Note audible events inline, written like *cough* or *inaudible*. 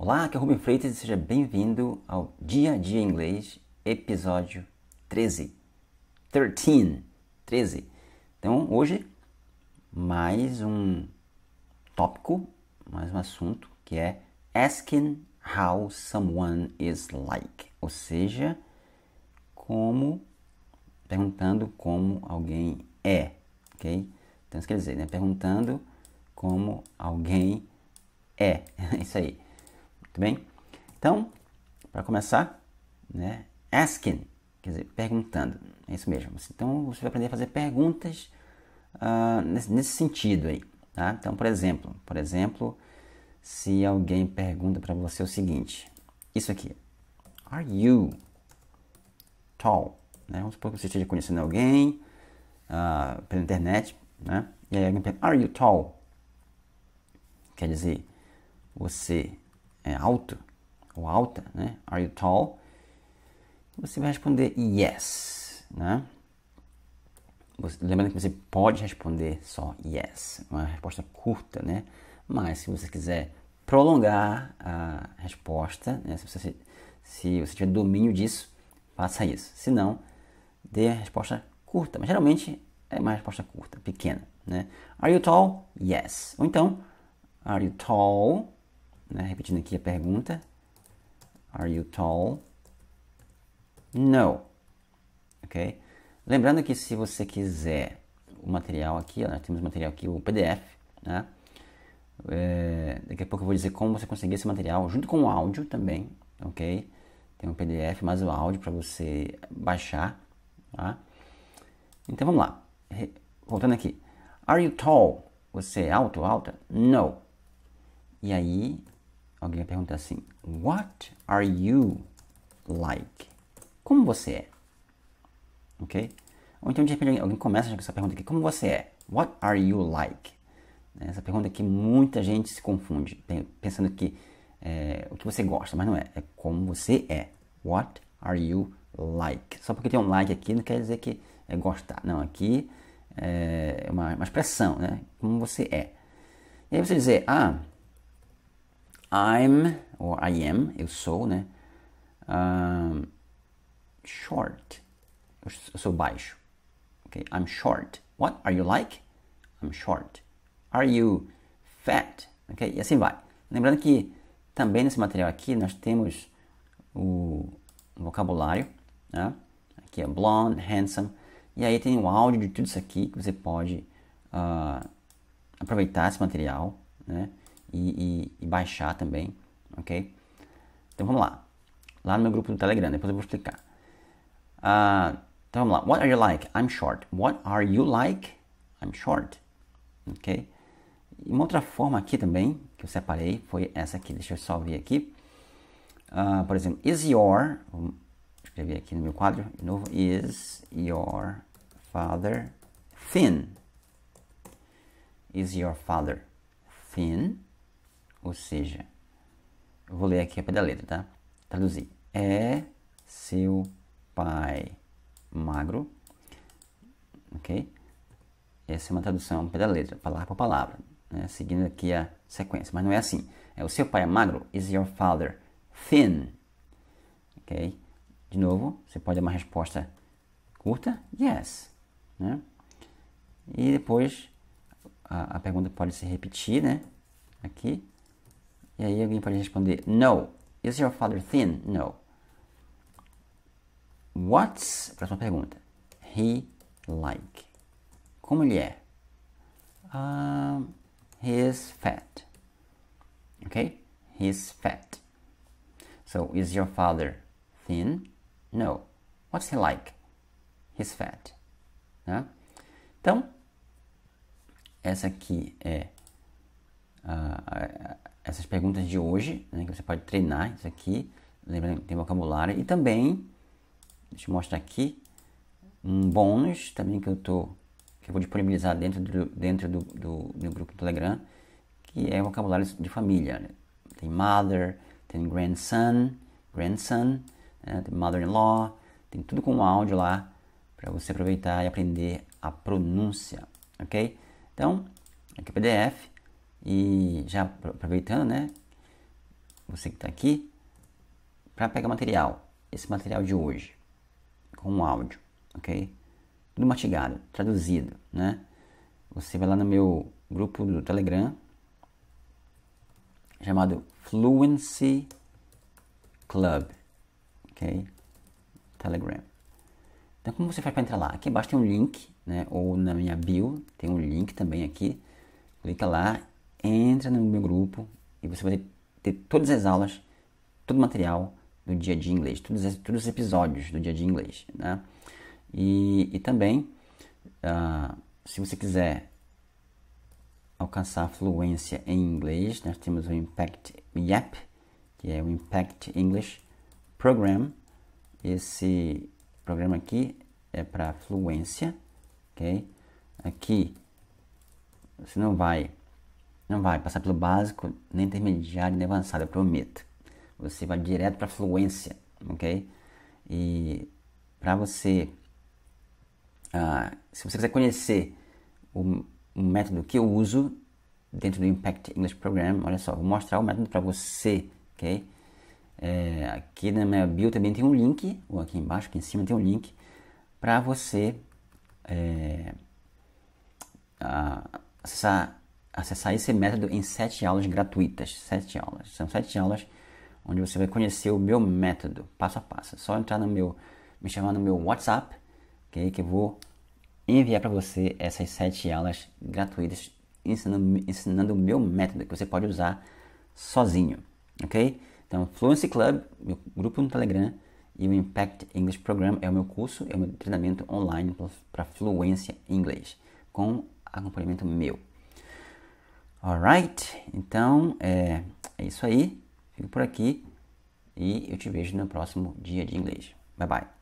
Olá, aqui é o Rubem Freitas e seja bem-vindo ao Dia a Dia Inglês, episódio 13. 13. 13. Então, hoje, mais um tópico, mais um assunto que é asking how someone is like, ou seja, como perguntando como alguém é, ok? Então, isso quer dizer, né? Perguntando como alguém é, *laughs* isso aí. Tudo bem? Então, para começar, né, asking, quer dizer, perguntando. É isso mesmo. Então, você vai aprender a fazer perguntas uh, nesse, nesse, sentido aí. Tá? Então, por exemplo, por exemplo, se alguém pergunta para você o seguinte, isso aqui, are you tall? Né? Vamos supor que você esteja conhecendo alguém uh, pela internet, né? E aí alguém pergunta, are you tall? Quer dizer, você é alto ou alta, né? Are you tall? Você vai responder yes, né? Você, lembrando que você pode responder só yes, é uma resposta curta, né? Mas se você quiser prolongar a resposta, né? se, você, se, você tiver domínio disso, faça isso. Se não, dê a resposta curta. Mas geralmente é uma resposta curta, pequena, né? Are you tall? Yes. Ou então, are you tall? Né? Repetindo aqui a pergunta. Are you tall? No. Ok? Lembrando que se você quiser o material aqui, ó, nós temos material aqui, o PDF, né? É, daqui a pouco eu vou dizer como você conseguir esse material junto com o áudio também, ok? Tem um PDF mais o áudio para você baixar, tá? Então vamos lá. Re Voltando aqui. Are you tall? Você é alto ou alta? No. E aí Alguém pergunta assim: What are you like? Como você é? Ok? Ou então de repente alguém começa com essa pergunta aqui: Como você é? What are you like? Né? Essa pergunta que muita gente se confunde, pensando que é, o que você gosta, mas não é. É como você é. What are you like? Só porque tem um like aqui não quer dizer que é gostar. Não, aqui é uma, uma expressão, né? Como você é. E aí você dizer, ah, I'm, or I am, eu sou, né? Um, short. Eu sou baixo. Okay, I'm short. What are you like? I'm short. Are you fat? Ok, e assim vai. Lembrando que também nesse material aqui nós temos o vocabulário, né? Aqui é blonde, handsome. E aí tem o áudio de tudo isso aqui que você pode uh, aproveitar esse material, né? e, e, e baixar também, ok? Então vamos lá. Lá no meu grupo do Telegram, depois eu vou explicar. Uh, então vamos lá. What are you like? I'm short. What are you like? I'm short. Ok? E uma outra forma aqui também, que eu separei, foi essa aqui. Deixa eu só ver aqui. Uh, por exemplo, is your. Vou escrever aqui no meu quadro de novo. Is your father thin? Is your father thin? Ou seja, eu vou ler aqui a pé da letra, tá? Traduzir. É seu pai magro, ok? Essa é uma tradução pé da letra, palavra por palavra, né? seguindo aqui a sequência. Mas não é assim. É o seu pai é magro? Is your father thin? Ok? De novo, você pode dar uma resposta curta, yes. Né? E depois a, a pergunta pode se repetir, né? Aqui, e aí alguém pode responder: No. Is your father thin? No. What's. Próxima pergunta. He like. Como ele é? Um, ah, he is fat. Okay? He's fat. So, is your father thin? No. What's he like? He's fat. Né? Então, essa aqui é. Uh, essas perguntas de hoje, né, que você pode treinar isso aqui, lembrando que tem vocabulário, e também, deixa eu mostrar aqui, um bônus também que eu tô, que eu vou disponibilizar dentro do, dentro do, do, do grupo do Telegram, que é vocabulário de família, né? tem mother, tem grandson, grandson, né? tem mother-in-law, tem tudo com áudio lá para você aproveitar e aprender a pronúncia, ok? Então, aqui é o PDF, e já aproveitando, né? Você que está aqui, para pegar material, esse material de hoje, com um áudio, ok? Tudo mastigado, traduzido, né? Você vai lá no meu grupo do Telegram, chamado Fluency Club, ok? Telegram. Então, como você faz para entrar lá? Aqui embaixo tem um link, né? Ou na minha bio tem um link também aqui. Clica lá entra no meu grupo e você vai ter todas as aulas, todo o material do dia de inglês, todos, todos os episódios do dia de inglês, né? E, e também, uh, se você quiser alcançar fluência em inglês, nós temos o Impact YAP, que é o Impact English Program. Esse programa aqui é para fluência, ok? Aqui você não vai não vai passar pelo básico, nem intermediário, nem avançado, eu prometo. Você vai direto para fluência, ok? E para você, uh, se você quiser conhecer o, o método que eu uso dentro do Impact English Program, olha só, vou mostrar o método para você, ok? É, aqui na minha bio também tem um link, ou aqui embaixo, aqui em cima tem um link, para você é, ah, acessar acessar esse método em sete aulas gratuitas. Sete aulas. São sete aulas onde você vai conhecer o meu método, passo a passo. É só entrar no meu, me chamar no meu WhatsApp, okay, que eu vou enviar para você essas sete aulas gratuitas ensinando, ensinando o meu método que você pode usar sozinho, ok? Então, Fluency Club, meu grupo no Telegram, e o Impact English Program é o meu curso, é o meu treinamento online para fluência em inglês, com acompanhamento meu. Alright? Então, é, é isso aí. Fico por aqui e eu te vejo no próximo dia de inglês. Bye bye.